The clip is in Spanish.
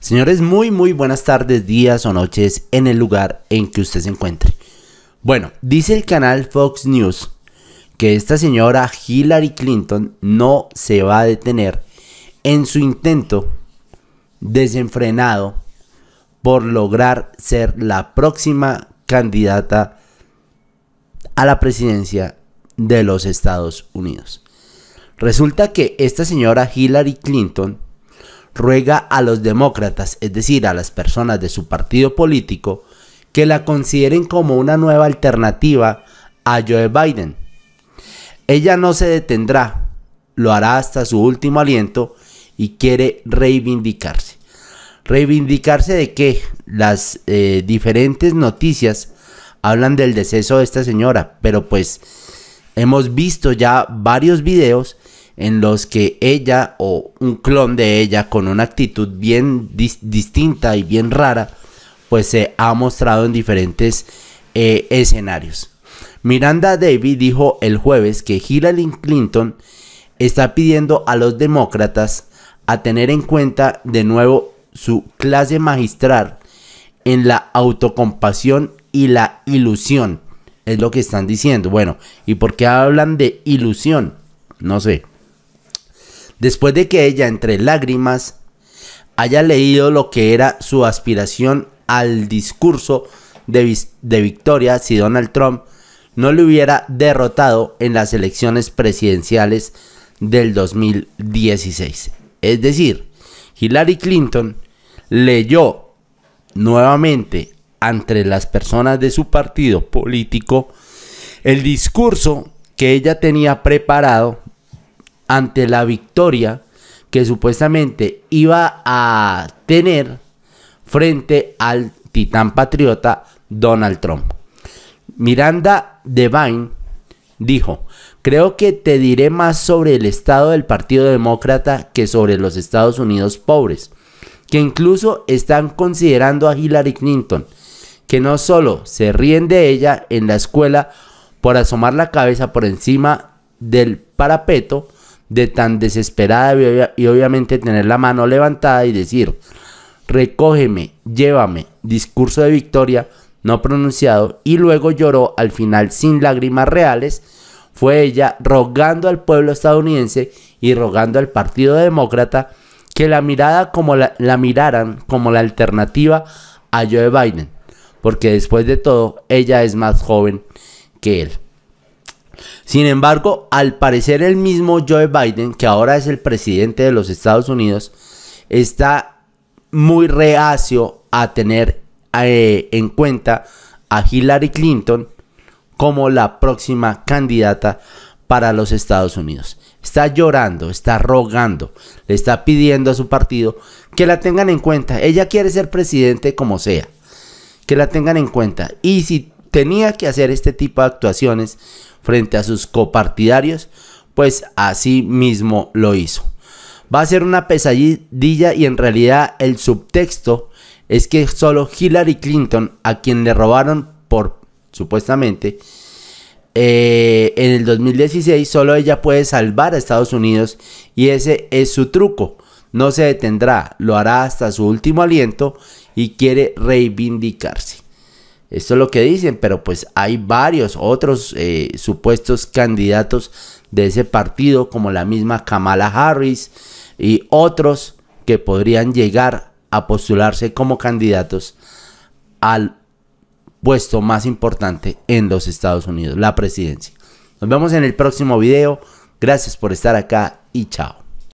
Señores, muy muy buenas tardes, días o noches en el lugar en que usted se encuentre. Bueno, dice el canal Fox News que esta señora Hillary Clinton no se va a detener en su intento desenfrenado por lograr ser la próxima candidata a la presidencia de los Estados Unidos. Resulta que esta señora Hillary Clinton ruega a los demócratas, es decir, a las personas de su partido político, que la consideren como una nueva alternativa a Joe Biden. Ella no se detendrá, lo hará hasta su último aliento y quiere reivindicarse. ¿Reivindicarse de que Las eh, diferentes noticias hablan del deceso de esta señora, pero pues hemos visto ya varios videos en los que ella o un clon de ella con una actitud bien distinta y bien rara, pues se ha mostrado en diferentes eh, escenarios. Miranda Davis dijo el jueves que Hillary Clinton está pidiendo a los demócratas a tener en cuenta de nuevo su clase magistral en la autocompasión y la ilusión. Es lo que están diciendo. Bueno, ¿y por qué hablan de ilusión? No sé después de que ella, entre lágrimas, haya leído lo que era su aspiración al discurso de, victoria si Donald Trump no le hubiera derrotado en las elecciones presidenciales del 2016. Es decir, Hillary Clinton leyó nuevamente entre las personas de su partido político el discurso que ella tenía preparado ante la victoria que supuestamente iba a tener frente al titán patriota Donald Trump. Miranda Devine dijo, creo que te diré más sobre el estado del Partido Demócrata que sobre los Estados Unidos pobres, que incluso están considerando a Hillary Clinton, que no solo se ríen de ella en la escuela por asomar la cabeza por encima del parapeto, de tan desesperada y, obviamente tener la mano levantada y decir, recógeme, llévame, discurso de victoria no pronunciado y luego lloró al final sin lágrimas reales, fue ella rogando al pueblo estadounidense y rogando al Partido Demócrata que la, mirada como la, miraran como la alternativa a Joe Biden, porque después de todo ella es más joven que él. Sin embargo, al parecer el mismo Joe Biden, que ahora es el presidente de los Estados Unidos, está muy reacio a tener eh, en cuenta a Hillary Clinton como la próxima candidata para los Estados Unidos. Está llorando, está rogando, le está pidiendo a su partido que la tengan en cuenta. Ella quiere ser presidente como sea, que la tengan en cuenta. Y si tenía que hacer este tipo de actuaciones, frente a sus copartidarios, pues así mismo lo hizo. Va a ser una pesadilla y en realidad el subtexto es que solo Hillary Clinton, a quien le robaron por supuestamente eh, en el 2016, solo ella puede salvar a Estados Unidos y ese es su truco. No se detendrá, lo hará hasta su último aliento y quiere reivindicarse. Esto es lo que dicen, pero pues hay varios otros eh, supuestos candidatos de ese partido, como la misma Kamala Harris y otros que podrían llegar a postularse como candidatos al puesto más importante en los Estados Unidos, la presidencia. Nos vemos en el próximo video. Gracias por estar acá y chao.